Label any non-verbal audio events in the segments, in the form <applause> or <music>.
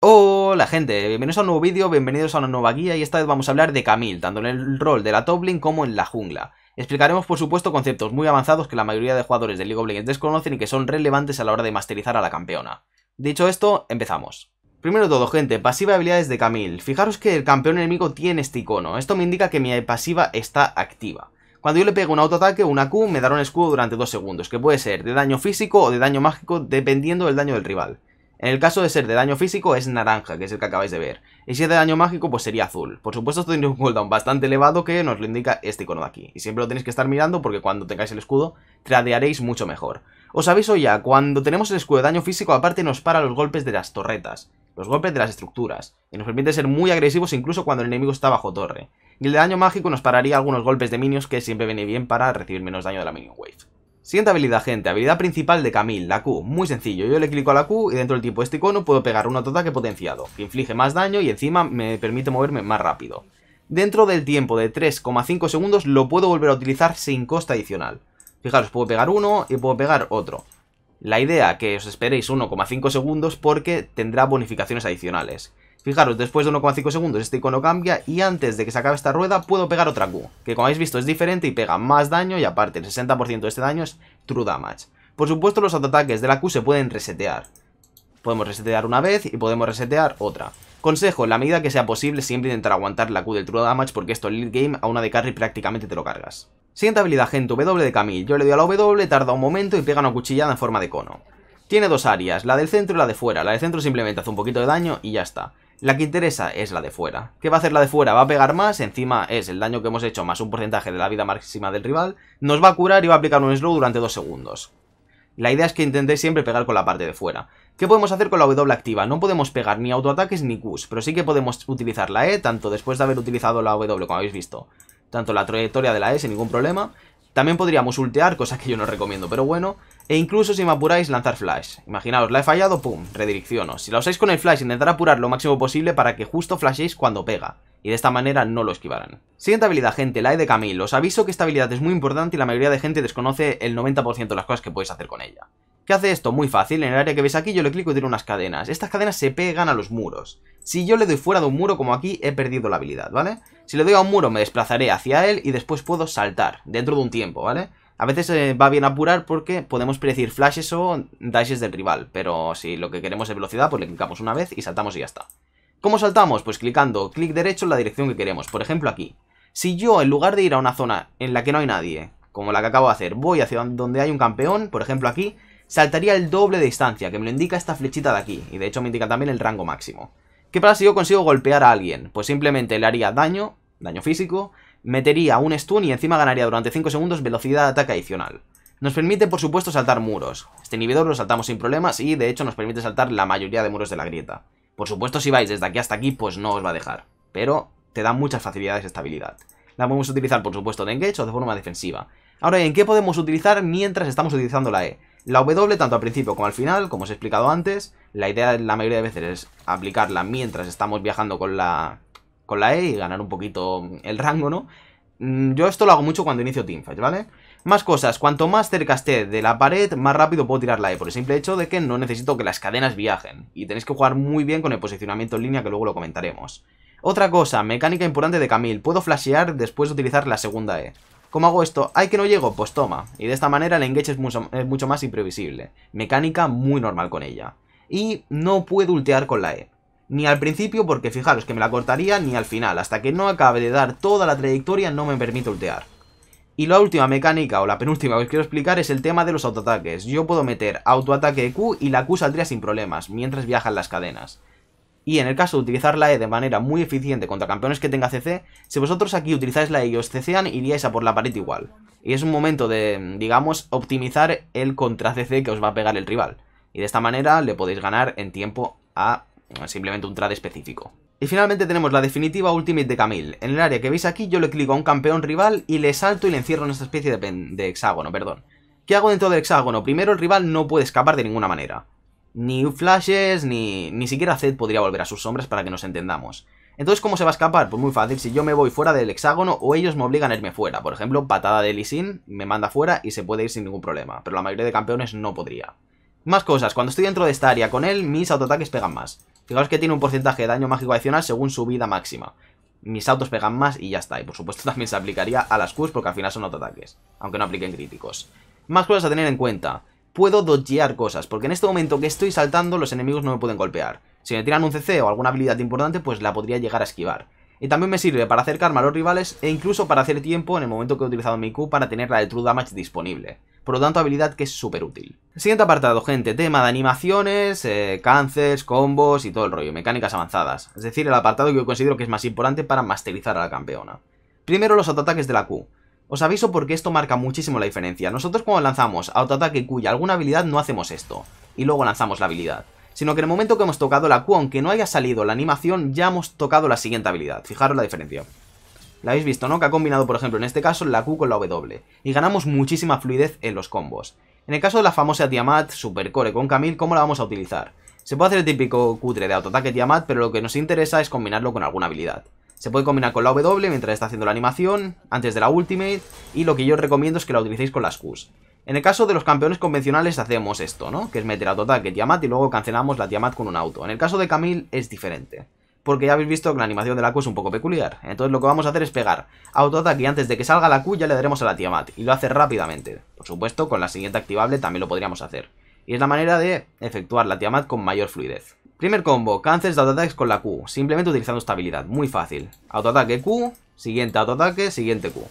Hola gente, bienvenidos a un nuevo vídeo, bienvenidos a una nueva guía y esta vez vamos a hablar de Camille, tanto en el rol de la top como en la jungla. Explicaremos por supuesto conceptos muy avanzados que la mayoría de jugadores de League of Legends desconocen y que son relevantes a la hora de masterizar a la campeona. Dicho esto, empezamos. Primero todo gente, pasiva y habilidades de Camille. Fijaros que el campeón enemigo tiene este icono, esto me indica que mi pasiva está activa. Cuando yo le pego un autoataque o una Q me dará un escudo durante 2 segundos, que puede ser de daño físico o de daño mágico dependiendo del daño del rival. En el caso de ser de daño físico es naranja, que es el que acabáis de ver. Y si es de daño mágico, pues sería azul. Por supuesto, esto tiene un cooldown bastante elevado que nos lo indica este icono de aquí. Y siempre lo tenéis que estar mirando porque cuando tengáis el escudo, tradearéis mucho mejor. Os aviso ya, cuando tenemos el escudo de daño físico, aparte nos para los golpes de las torretas, los golpes de las estructuras, y nos permite ser muy agresivos incluso cuando el enemigo está bajo torre. Y el de daño mágico nos pararía algunos golpes de minions que siempre viene bien para recibir menos daño de la minion wave. Siguiente habilidad, gente, habilidad principal de Camille, la Q, muy sencillo, yo le clico a la Q y dentro del tipo de este icono puedo pegar un que potenciado, que inflige más daño y encima me permite moverme más rápido. Dentro del tiempo de 3,5 segundos lo puedo volver a utilizar sin coste adicional. Fijaros, puedo pegar uno y puedo pegar otro. La idea que os esperéis 1,5 segundos porque tendrá bonificaciones adicionales. Fijaros, después de 1,5 segundos este icono cambia y antes de que se acabe esta rueda puedo pegar otra Q, que como habéis visto es diferente y pega más daño y aparte el 60% de este daño es True Damage. Por supuesto los autoataques de la Q se pueden resetear. Podemos resetear una vez y podemos resetear otra. Consejo, en la medida que sea posible siempre intentar aguantar la Q del True Damage porque esto en lead game a una de carry prácticamente te lo cargas. Siguiente habilidad, gente, W de Camille. Yo le doy a la W, tarda un momento y pega una cuchillada en forma de cono. Tiene dos áreas, la del centro y la de fuera. La del centro simplemente hace un poquito de daño y ya está. La que interesa es la de fuera. ¿Qué va a hacer la de fuera? Va a pegar más, encima es el daño que hemos hecho más un porcentaje de la vida máxima del rival, nos va a curar y va a aplicar un slow durante 2 segundos. La idea es que intentéis siempre pegar con la parte de fuera. ¿Qué podemos hacer con la W activa? No podemos pegar ni autoataques ni Qs, pero sí que podemos utilizar la E, tanto después de haber utilizado la W, como habéis visto, tanto la trayectoria de la E sin ningún problema. También podríamos ultear, cosa que yo no recomiendo, pero bueno, e incluso si me apuráis, lanzar flash. Imaginaos, la he fallado, pum, redirecciono. Si la usáis con el flash, intentar apurar lo máximo posible para que justo flashéis cuando pega. Y de esta manera no lo esquivarán. Siguiente habilidad, gente, la E de Camille. Os aviso que esta habilidad es muy importante y la mayoría de gente desconoce el 90% de las cosas que podéis hacer con ella. ¿Qué hace esto? Muy fácil, en el área que veis aquí yo le clico y tiro unas cadenas. Estas cadenas se pegan a los muros. Si yo le doy fuera de un muro como aquí, he perdido la habilidad, ¿vale? Si le doy a un muro me desplazaré hacia él y después puedo saltar, dentro de un tiempo, ¿vale? A veces eh, va bien apurar porque podemos predecir flashes o dashes del rival, pero si lo que queremos es velocidad, pues le clicamos una vez y saltamos y ya está. ¿Cómo saltamos? Pues clicando clic derecho en la dirección que queremos, por ejemplo aquí. Si yo, en lugar de ir a una zona en la que no hay nadie, como la que acabo de hacer, voy hacia donde hay un campeón, por ejemplo aquí, saltaría el doble de distancia, que me lo indica esta flechita de aquí, y de hecho me indica también el rango máximo. ¿Qué pasa si yo consigo golpear a alguien? Pues simplemente le haría daño, daño físico, metería un stun y encima ganaría durante 5 segundos velocidad de ataque adicional. Nos permite, por supuesto, saltar muros. Este inhibidor lo saltamos sin problemas y, de hecho, nos permite saltar la mayoría de muros de la grieta. Por supuesto, si vais desde aquí hasta aquí, pues no os va a dejar. Pero te da muchas facilidades esta habilidad. La podemos utilizar, por supuesto, de engage o de forma defensiva. Ahora, ¿en qué podemos utilizar mientras estamos utilizando la E? La W, tanto al principio como al final, como os he explicado antes, la idea la mayoría de veces es aplicarla mientras estamos viajando con la, con la E y ganar un poquito el rango, ¿no? Mm, yo esto lo hago mucho cuando inicio teamfight, ¿vale? Más cosas, cuanto más cerca esté de la pared, más rápido puedo tirar la E, por el simple hecho de que no necesito que las cadenas viajen. Y tenéis que jugar muy bien con el posicionamiento en línea, que luego lo comentaremos. Otra cosa, mecánica importante de Camille, puedo flashear después de utilizar la segunda E. ¿Cómo hago esto? hay que no llego? Pues toma. Y de esta manera el engage es es mucho más imprevisible. Mecánica muy normal con ella. Y no puedo ultear con la E ni al principio porque fijaros que me la cortaría ni al final, hasta que no acabe de dar toda la trayectoria no me permite ultear. Y la última mecánica o la penúltima que os quiero explicar es el tema de los autoataques. Yo puedo meter autoataque Q y la Q saldría sin problemas mientras viajan las cadenas. Y en el caso de utilizar la E de manera muy eficiente contra campeones que tenga CC, si vosotros aquí utilizáis la E y os CCan, iríais a por la pared igual. Y es un momento de, digamos, optimizar el contra CC que os va a pegar el rival. Y de esta manera le podéis ganar en tiempo a simplemente un trade específico. Y finalmente tenemos la definitiva Ultimate de Camille. En el área que veis aquí yo le clico a un campeón rival y le salto y le encierro en esta especie de, hexágono, perdón. ¿Qué hago dentro del hexágono? Primero el rival no puede escapar de ninguna manera. Ni flashes, ni, ni siquiera Zed podría volver a sus sombras para que nos entendamos. Entonces, ¿cómo se va a escapar? Pues muy fácil, si yo me voy fuera del hexágono o ellos me obligan a irme fuera. Por ejemplo, patada de Lisin me manda fuera y se puede ir sin ningún problema, pero la mayoría de campeones no podría. Más cosas, cuando estoy dentro de esta área con él, mis autoataques pegan más. Fijaos que tiene un porcentaje de daño mágico adicional según su vida máxima. Mis autos pegan más y ya está. Y por supuesto <laughs> también se aplicaría a las Qs porque al final son autoataques. Aunque no apliquen críticos. Más cosas a tener en cuenta. Puedo dodgear cosas, porque en este momento que estoy saltando los enemigos no me pueden golpear. Si me tiran un CC o alguna habilidad importante, pues la podría llegar a esquivar. Y también me sirve para acercarme a los rivales e incluso para hacer tiempo en el momento que he utilizado mi Q para tener la de True Damage disponible. Por lo tanto, habilidad que es súper útil. Siguiente apartado, gente, tema de animaciones, eh, combos y todo el rollo, mecánicas avanzadas. Es decir, el apartado que yo considero que es más importante para masterizar a la campeona. Primero los autoataques de la Q. Os aviso porque esto marca muchísimo la diferencia. Nosotros cuando lanzamos autoataque Q y alguna habilidad no hacemos esto. Y luego lanzamos la habilidad sino que en el momento que hemos tocado la Q, aunque no haya salido la animación, ya hemos tocado la siguiente habilidad. Fijaros la diferencia. La habéis visto, ¿no? Que ha combinado, por ejemplo, en este caso, la Q con la W. Y ganamos muchísima fluidez en los combos. En el caso de la famosa Tiamat, Supercore con Camille, ¿cómo la vamos a utilizar? Se puede hacer el típico cutre de autoataque Tiamat, pero lo que nos interesa es combinarlo con alguna habilidad. Se puede combinar con la W mientras está haciendo la animación, antes de la ultimate, y lo que yo recomiendo es que la utilicéis con las Qs. En el caso de los campeones convencionales hacemos esto, ¿no? Que es meter autoataque Tiamat y luego cancelamos la Tiamat con un auto. En el caso de Camille es diferente. Porque ya habéis visto que la animación de la Q es un poco peculiar. Entonces lo que vamos a hacer es pegar autoataque y antes de que salga la Q ya le daremos a la Tiamat. Y lo hace rápidamente. Por supuesto, con la siguiente activable también lo podríamos hacer. Y es la manera de efectuar la Tiamat con mayor fluidez. Primer combo, cancels de autoataques con la Q. Simplemente utilizando estabilidad, Muy fácil. Autoataque Q, siguiente autoataque, siguiente Q.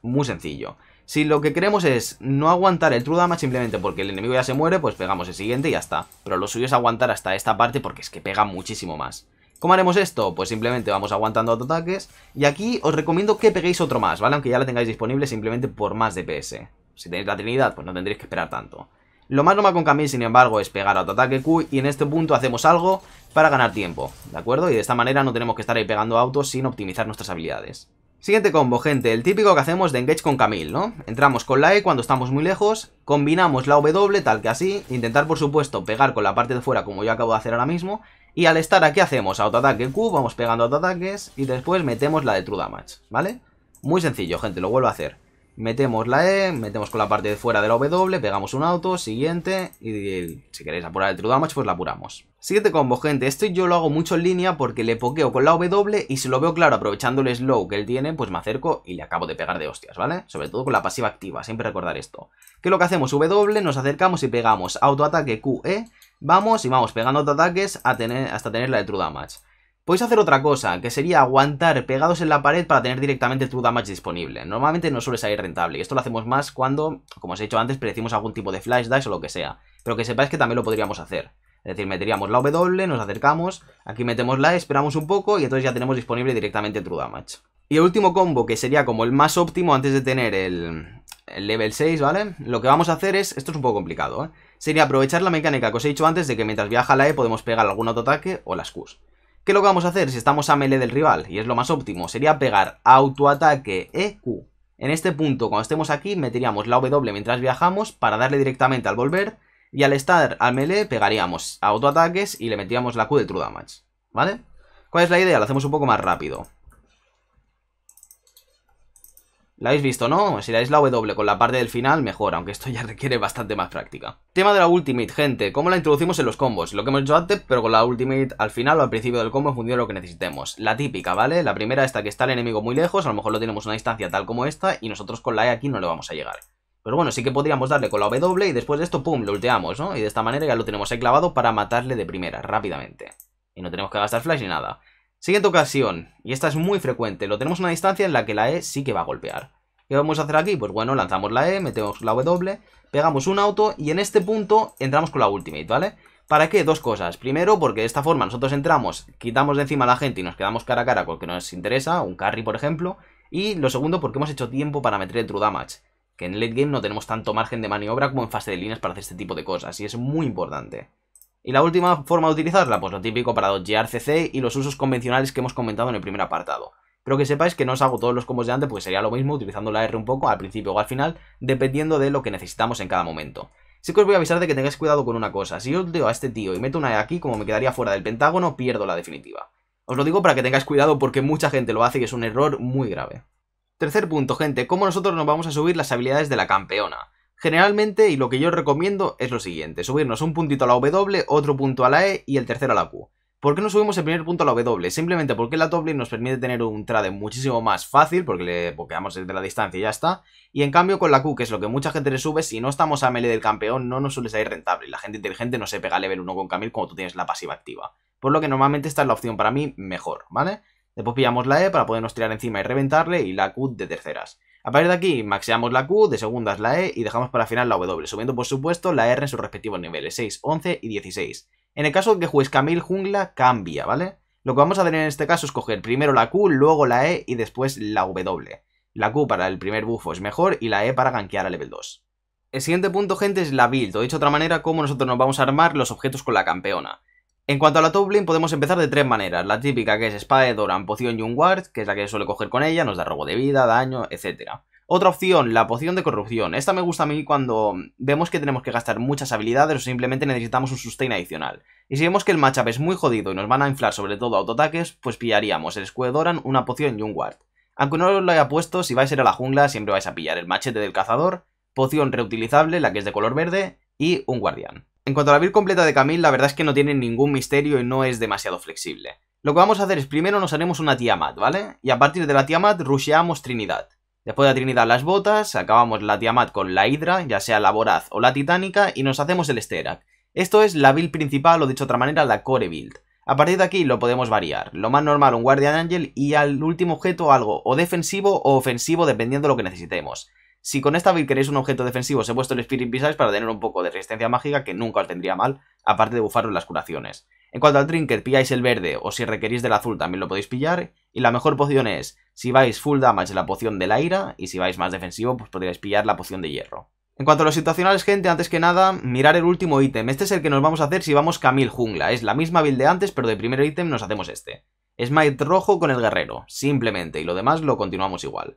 Muy sencillo. Si lo que queremos es no aguantar el True Damage simplemente porque el enemigo ya se muere, pues pegamos el siguiente y ya está. Pero lo suyo es aguantar hasta esta parte porque es que pega muchísimo más. ¿Cómo haremos esto? Pues simplemente vamos aguantando autoataques. Y aquí os recomiendo que peguéis otro más, ¿vale? Aunque ya lo tengáis disponible simplemente por más DPS. Si tenéis la Trinidad, pues no tendréis que esperar tanto. Lo más normal con Camille, sin embargo, es pegar autoataque Q y en este punto hacemos algo para ganar tiempo, ¿de acuerdo? Y de esta manera no tenemos que estar ahí pegando autos sin optimizar nuestras habilidades. Siguiente combo, gente, el típico que hacemos de engage con Camille, ¿no? Entramos con la E cuando estamos muy lejos, combinamos la W tal que así, intentar por supuesto pegar con la parte de fuera como yo acabo de hacer ahora mismo, y al estar aquí hacemos autoataque Q, vamos pegando autoataques, y después metemos la de True Damage, ¿vale? Muy sencillo, gente, lo vuelvo a hacer. Metemos la E, metemos con la parte de fuera de la W, pegamos un auto, siguiente, y si queréis apurar el True Damage, pues la apuramos. Siguiente combo, gente. esto yo lo hago mucho en línea porque le pokeo con la W y si lo veo claro aprovechando el slow que él tiene, pues me acerco y le acabo de pegar de hostias, ¿vale? Sobre todo con la pasiva activa, siempre recordar esto. Que lo que hacemos? W, nos acercamos y pegamos autoataque QE, vamos y vamos pegando autoataques tener, hasta tener la de True Damage. Podéis hacer otra cosa, que sería aguantar pegados en la pared para tener directamente True Damage disponible. Normalmente no suele salir rentable, y esto lo hacemos más cuando, como os he dicho antes, perecimos algún tipo de flash dash o lo que sea. Pero que sepáis que también lo podríamos hacer. Es decir, meteríamos la W, nos acercamos, aquí metemos la E, esperamos un poco y entonces ya tenemos disponible directamente True Damage. Y el último combo, que sería como el más óptimo antes de tener el, level 6, ¿vale? Lo que vamos a hacer es, esto es un poco complicado, ¿eh? Sería aprovechar la mecánica que os he dicho antes de que mientras viaja la E podemos pegar algún autoataque o las Qs. ¿Qué es lo que vamos a hacer si estamos a melee del rival? Y es lo más óptimo, sería pegar autoataque EQ. En este punto, cuando estemos aquí, meteríamos la W mientras viajamos para darle directamente al volver y al estar al melee pegaríamos autoataques y le metíamos la Q de True Damage. ¿Vale? ¿Cuál es la idea? Lo hacemos un poco más rápido. La habéis visto, ¿no? Si dais la W con la parte del final, mejor, aunque esto ya <laughs> requiere bastante más práctica. Tema de la Ultimate, gente. ¿Cómo la introducimos en los combos? Lo que hemos hecho antes, pero con la Ultimate al final o al principio del combo en lo que necesitemos. La típica, ¿vale? La primera esta que está el enemigo muy lejos, a lo mejor lo tenemos a una distancia tal como esta, y nosotros con la E aquí no le vamos a llegar. Pero bueno, sí que podríamos darle con la W y después de esto, pum, lo ulteamos, ¿no? Y de esta manera ya lo tenemos ahí clavado para matarle de primera, rápidamente. Y no tenemos que gastar flash ni nada. Siguiente ocasión, y esta es muy frecuente, lo tenemos a una distancia en la que la E sí que va a golpear. ¿Qué vamos a hacer aquí? Pues bueno, lanzamos la E, metemos la W, pegamos un auto y en este punto entramos con la ultimate, ¿vale? ¿Para qué? Dos cosas. Primero, porque de esta forma nosotros entramos, quitamos de encima a la gente y nos quedamos cara a cara con el que nos interesa, un carry por ejemplo. Y lo segundo, porque hemos hecho tiempo para meter el true damage. Que en late game no tenemos tanto margen de maniobra como en fase de líneas para hacer este tipo de cosas, y es muy importante. Y la última forma de utilizarla, pues lo típico para dodgear CC y los usos convencionales que hemos comentado en el primer apartado. Pero que sepáis que no os hago todos los combos de antes, porque sería lo mismo utilizando la R un poco al principio o al final, dependiendo de lo que necesitamos en cada momento. Sí que os voy a avisar de que tengáis cuidado con una cosa, si yo leo a este tío y meto una E aquí, como me quedaría fuera del pentágono, pierdo la definitiva. Os lo digo para que tengáis cuidado porque mucha gente lo hace y es un error muy grave. Tercer punto, gente, cómo nosotros nos vamos a subir las habilidades de la campeona. Generalmente, y lo que yo recomiendo es lo siguiente, subirnos un puntito a la W, otro punto a la E y el tercero a la Q. ¿Por qué no subimos el primer punto a la W? Simplemente porque la W nos permite tener un trade muchísimo más fácil, porque le pokeamos desde la distancia y ya está. Y en cambio con la Q, que es lo que mucha gente le sube, si no estamos a melee del campeón no nos suele salir rentable. La gente inteligente no se pega a level 1 con Camil como tú tienes la pasiva activa. Por lo que normalmente esta es la opción para mí mejor, ¿vale? Después pillamos la E para podernos tirar encima y reventarle y la Q de terceras. A partir de aquí, maxeamos la Q, de segundas la E y dejamos para final la W, subiendo por supuesto la R en sus respectivos niveles, 6, 11 y 16. En el caso de que juegues Camille Jungla, cambia, ¿vale? Lo que vamos a tener en este caso es coger primero la Q, luego la E y después la W. La Q para el primer bufo es mejor y la E para gankear a level 2. El siguiente punto, gente, es la build, o dicho de otra manera, cómo nosotros nos vamos a armar los objetos con la campeona. En cuanto a la top podemos empezar de tres maneras. La típica que es espada Doran, poción y un ward, que es la que suele coger con ella, nos da robo de vida, daño, etc. Otra opción, la poción de corrupción. Esta me gusta a mí cuando vemos que tenemos que gastar muchas habilidades o simplemente necesitamos un sustain adicional. Y si vemos que el matchup es muy jodido y nos van a inflar sobre todo autoataques, pues pillaríamos el escudo Doran, una poción y un ward. Aunque no os lo haya puesto, si vais a ir a la jungla siempre vais a pillar el machete del cazador, poción reutilizable, la que es de color verde, y un guardián. En cuanto a la build completa de Camille, la verdad es que no tiene ningún misterio y no es demasiado flexible. Lo que vamos a hacer es primero nos haremos una Tiamat, ¿vale? Y a partir de la Tiamat rusheamos Trinidad. Después de Trinidad las botas, acabamos la Tiamat con la Hidra, ya sea la Voraz o la Titánica, y nos hacemos el Sterak. Esto es la build principal, o dicho de otra manera, la core build. A partir de aquí lo podemos variar, lo más normal un Guardian Angel y al último objeto algo o defensivo o ofensivo dependiendo de lo que necesitemos. Si con esta build queréis un objeto defensivo, os he puesto el Spirit Visage para tener un poco de resistencia mágica que nunca os tendría mal, aparte de bufaros las curaciones. En cuanto al trinket, pilláis el verde o si requerís del azul también lo podéis pillar. Y la mejor poción es, si vais full damage, la poción de la ira y si vais más defensivo, pues podréis pillar la poción de hierro. En cuanto a los situacionales, gente, antes que nada, mirar el último ítem. Este es el que nos vamos a hacer si vamos Camille Jungla. Es la misma build de antes, pero de primer ítem nos hacemos este. Smite rojo con el guerrero, simplemente, y lo demás lo continuamos igual.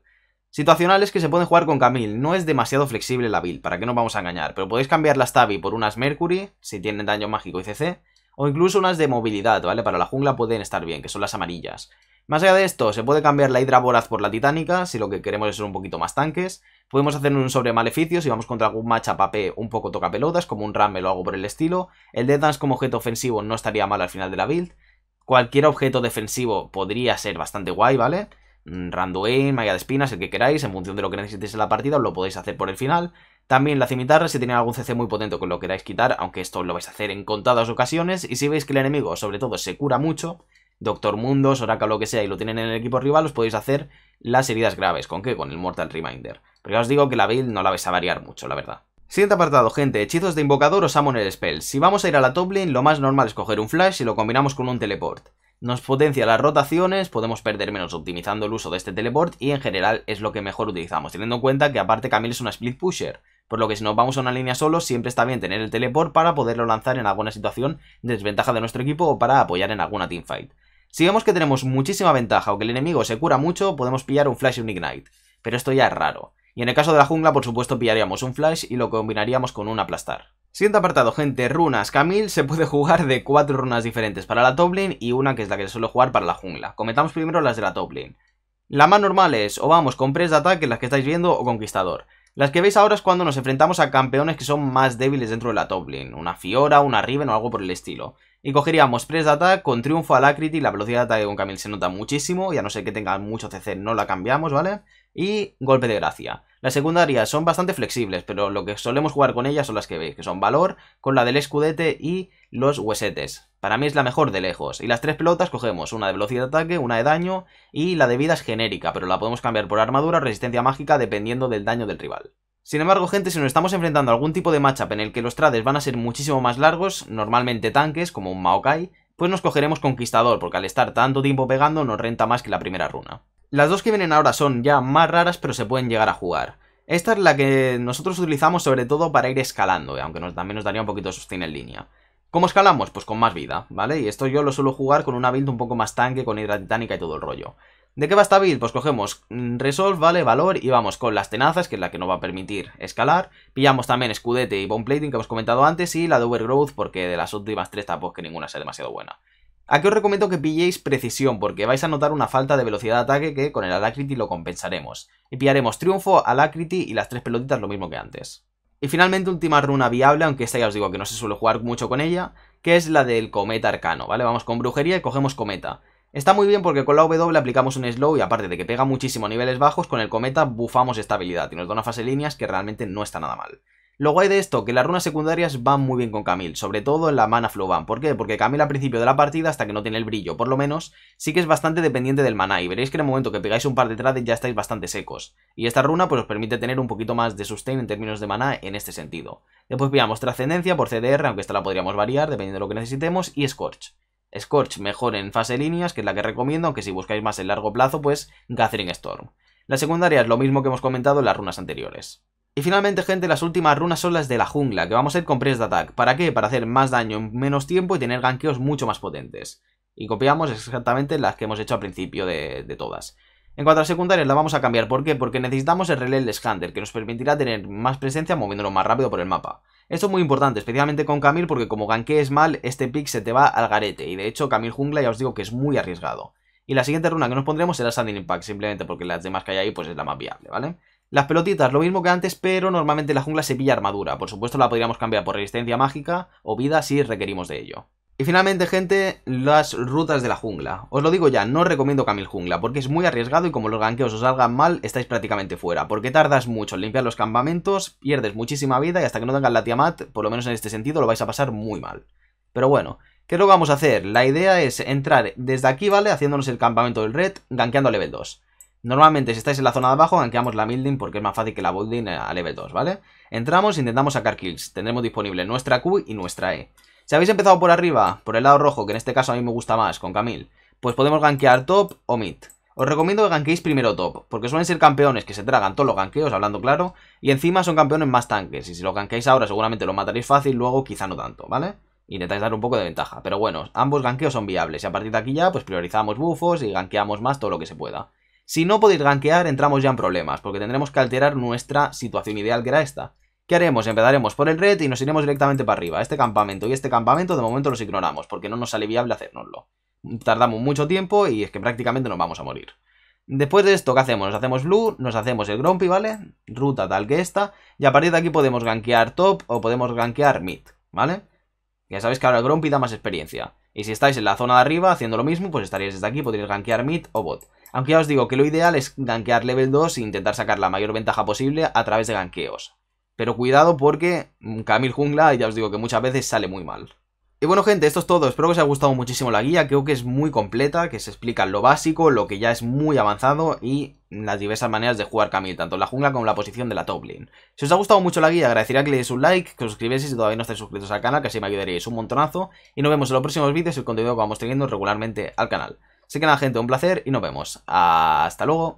Situacionales que se pueden jugar con Camille. No es demasiado flexible la build, para que no vamos a engañar, pero podéis cambiar las Tabi por unas Mercury, si tienen daño mágico y CC, o incluso unas de movilidad, ¿vale? Para la jungla pueden estar bien, que son las amarillas. Más allá de esto, se puede cambiar la Hydra Voraz por la Titánica, si lo que queremos es ser un poquito más tanques. Podemos hacer un sobre maleficio si vamos contra algún macha papé un poco toca pelotas, como un Rammel lo hago por el estilo. El Death Dance como objeto ofensivo no estaría mal al final de la build. Cualquier objeto defensivo podría ser bastante guay, ¿vale? Mm, Randuin, Maya de Espinas, el que queráis, en función de lo que necesitéis en la partida, os lo podéis hacer por el final. También la cimitarra, si tiene algún CC muy potente que lo queráis quitar, aunque esto lo vais a hacer en contadas ocasiones. Y si veis que el enemigo, sobre todo, se cura mucho, Doctor Mundo, o lo que sea, y lo tienen en el equipo rival, os podéis hacer las heridas graves. ¿Con qué? Con el Mortal Reminder. Pero ya os digo que la build no la vais a variar mucho, la verdad. Siguiente apartado, gente, hechizos de invocador o el spell. Si vamos a ir a la top lane, lo más normal es coger un flash y lo combinamos con un teleport. Nos potencia las rotaciones, podemos perder menos optimizando el uso de este teleport y en general es lo que mejor utilizamos, teniendo en cuenta que aparte Camille es una split pusher, por lo que si nos vamos a una línea solo siempre está bien tener el teleport para poderlo lanzar en alguna situación de desventaja de nuestro equipo o para apoyar en alguna teamfight. Si vemos que tenemos muchísima ventaja o que el enemigo se cura mucho, podemos pillar un Flash y un Ignite, pero esto ya es raro. Y en el caso de la jungla, por supuesto, pillaríamos un flash y lo combinaríamos con un aplastar. Siguiente apartado, gente, runas. Camille se puede jugar de cuatro runas diferentes para la top lane y una que es la que se suele jugar para la jungla. Comentamos primero las de la top lane. La más normal es, o vamos con press de ataque, las que estáis viendo, o conquistador. Las que veis ahora es cuando nos enfrentamos a campeones que son más débiles dentro de la top lane, una Fiora, una Riven o algo por el estilo. Y cogeríamos press de ataque con triunfo a la la velocidad de ataque con Camille se nota muchísimo, ya no sé que tengan mucho CC no la cambiamos, ¿vale? y golpe de gracia. Las secundarias son bastante flexibles, pero lo que solemos jugar con ellas son las que veis, que son valor, con la del escudete y los huesetes. Para mí es la mejor de lejos. Y las tres pelotas cogemos una de velocidad de ataque, una de daño y la de vida es genérica, pero la podemos cambiar por armadura o resistencia mágica dependiendo del daño del rival. Sin embargo, gente, si nos estamos enfrentando a algún tipo de matchup en el que los trades van a ser muchísimo más largos, normalmente tanques, como un Maokai, pues nos cogeremos Conquistador, porque al estar tanto tiempo pegando nos renta más que la primera runa. Las dos que vienen ahora son ya más raras, pero se pueden llegar a jugar. Esta es la que nosotros utilizamos sobre todo para ir escalando, eh, aunque nos, también nos daría un poquito de sustain en línea. ¿Cómo escalamos? Pues con más vida, ¿vale? Y esto yo lo suelo jugar con una build un poco más tanque, con hidra titánica y todo el rollo. ¿De qué va esta build? Pues cogemos mm, Resolve, ¿vale? Valor y vamos con las tenazas, que es la que nos va a permitir escalar. Pillamos también Escudete y Bone Plating, que hemos comentado antes, y la de Overgrowth, porque de las últimas tres tampoco que ninguna sea demasiado buena. Aquí os recomiendo que pilléis precisión, porque vais a notar una falta de velocidad de ataque que con el Alacrity lo compensaremos. Y pillaremos Triunfo, Alacrity y las tres pelotitas lo mismo que antes. Y finalmente, última runa viable, aunque esta ya os digo que no se suele jugar mucho con ella, que es la del Cometa Arcano, ¿vale? Vamos con Brujería y cogemos Cometa. Está muy bien porque con la W aplicamos un slow y aparte de que pega muchísimo niveles bajos, con el cometa bufamos esta habilidad y nos da una fase de líneas que realmente no está nada mal. Luego hay de esto, que las runas secundarias van muy bien con Camille, sobre todo en la Mana Flow van. ¿Por qué? Porque Camille al principio de la partida, hasta que no tiene el brillo, por lo menos, sí que es bastante dependiente del maná, y veréis que en el momento que pegáis un par de trades ya estáis bastante secos. Y esta runa pues os permite tener un poquito más de sustain en términos de maná en este sentido. Después pillamos Trascendencia por CDR, aunque esta la podríamos variar dependiendo de lo que necesitemos, y Scorch. Scorch mejor en fase líneas, que es la que recomiendo, aunque si buscáis más en largo plazo, pues Gathering Storm. La secundaria es lo mismo que hemos comentado en las runas anteriores. Y finalmente, gente, las últimas runas son las de la jungla, que vamos a ir con press de attack. ¿Para qué? Para hacer más daño en menos tiempo y tener ganqueos mucho más potentes. Y copiamos exactamente las que hemos hecho al principio de, todas. En cuanto a secundarias, la vamos a cambiar. ¿Por qué? Porque necesitamos el relé el Skander, que nos permitirá tener más presencia moviéndolo más rápido por el mapa. Esto es muy importante, especialmente con Camil, porque como es mal, este pick se te va al garete. Y de hecho, Camil Jungla ya os digo que es muy arriesgado. Y la siguiente runa que nos pondremos será Sanding Impact, simplemente porque las demás que hay ahí pues es la más viable, ¿vale? Las pelotitas, lo mismo que antes, pero normalmente la jungla se pilla armadura. Por supuesto la podríamos cambiar por resistencia mágica o vida si requerimos de ello. Y finalmente, gente, las rutas de la jungla. Os lo digo ya, no recomiendo Camil Jungla, porque es muy arriesgado y como los ganqueos os salgan mal, estáis prácticamente fuera, porque tardas mucho en limpiar los campamentos, pierdes muchísima vida y hasta que no tengas la Tiamat, por lo menos en este sentido, lo vais a pasar muy mal. Pero bueno, ¿qué es lo que vamos a hacer? La idea es entrar desde aquí, ¿vale? Haciéndonos el campamento del red, ganqueando a level 2. Normalmente si estáis en la zona de abajo, ganqueamos la building porque es más fácil que la building eh, a level 2, ¿vale? Entramos e intentamos sacar kills. Tendremos disponible nuestra Q y nuestra E. Si habéis empezado por arriba, por el lado rojo, que en este caso a mí me gusta más, con Camille, pues podemos ganquear top o mid. Os recomiendo que ganqueéis primero top, porque suelen ser campeones que se tragan todos los ganqueos, hablando claro, y encima son campeones más tanques, y si lo ganqueáis ahora seguramente lo mataréis fácil, luego quizá no tanto, ¿vale? Intentáis dar un poco de ventaja, pero bueno, ambos ganqueos son viables, y a partir de aquí ya, pues priorizamos bufos y ganqueamos más todo lo que se pueda. Si no podéis gankear, entramos ya en problemas, porque tendremos que alterar nuestra situación ideal, que era esta. ¿Qué haremos? Empezaremos por el red y nos iremos directamente para arriba. Este campamento y este campamento de momento los ignoramos, porque no nos sale viable hacérnoslo. Tardamos mucho tiempo y es que prácticamente nos vamos a morir. Después de esto, ¿qué hacemos? Nos hacemos blue, nos hacemos el grumpy, ¿vale? Ruta tal que esta, y a partir de aquí podemos gankear top o podemos gankear mid, ¿vale? Ya sabéis que ahora el grumpy da más experiencia. Y si estáis en la zona de arriba haciendo lo mismo, pues estaríais desde aquí, podríais gankear mid o bot. Aunque ya os digo que lo ideal es gankear level 2 e intentar sacar la mayor ventaja posible a través de ganqueos. Pero cuidado porque mm, Camil Jungla ya os digo que muchas veces sale muy mal. Y bueno gente, esto es todo, espero que os haya gustado muchísimo la guía, creo que es muy completa, que se explica lo básico, lo que ya es muy avanzado y las diversas maneras de jugar Camille, tanto en la jungla como en la posición de la top lane. Si os ha gustado mucho la guía, agradecería que le deis un like, que os suscribieseis si todavía no estáis suscritos al canal, que así me ayudaréis un montonazo, y nos vemos en los próximos vídeos y el contenido que vamos teniendo regularmente al canal. Así que nada gente, un placer y nos vemos. Hasta luego.